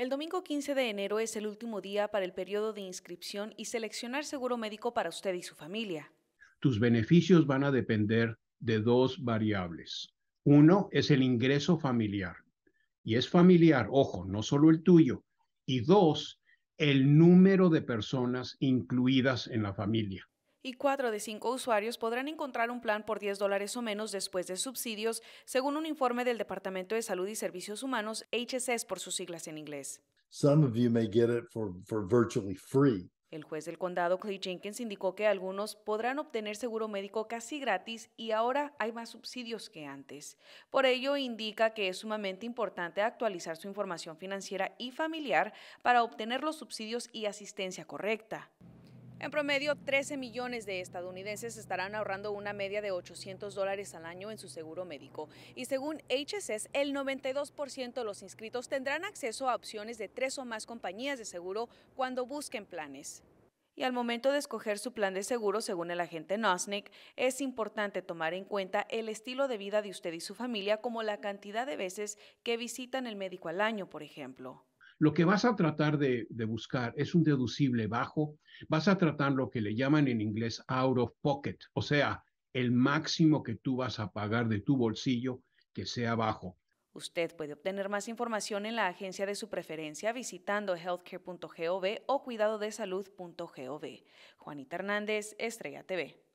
El domingo 15 de enero es el último día para el periodo de inscripción y seleccionar seguro médico para usted y su familia. Tus beneficios van a depender de dos variables. Uno es el ingreso familiar. Y es familiar, ojo, no solo el tuyo. Y dos, el número de personas incluidas en la familia y cuatro de cinco usuarios podrán encontrar un plan por 10 dólares o menos después de subsidios, según un informe del Departamento de Salud y Servicios Humanos, HSS por sus siglas en inglés. El juez del condado Clay Jenkins indicó que algunos podrán obtener seguro médico casi gratis y ahora hay más subsidios que antes. Por ello, indica que es sumamente importante actualizar su información financiera y familiar para obtener los subsidios y asistencia correcta. En promedio, 13 millones de estadounidenses estarán ahorrando una media de 800 dólares al año en su seguro médico. Y según HSS, el 92% de los inscritos tendrán acceso a opciones de tres o más compañías de seguro cuando busquen planes. Y al momento de escoger su plan de seguro, según el agente Nosnick, es importante tomar en cuenta el estilo de vida de usted y su familia, como la cantidad de veces que visitan el médico al año, por ejemplo. Lo que vas a tratar de, buscar es un deducible bajo, vas a tratar lo que le llaman en inglés out of pocket, o sea, el máximo que tú vas a pagar de tu bolsillo que sea bajo. Usted puede obtener más información en la agencia de su preferencia visitando healthcare.gov o cuidadodesalud.gov. Juanita Hernández, Estrella TV.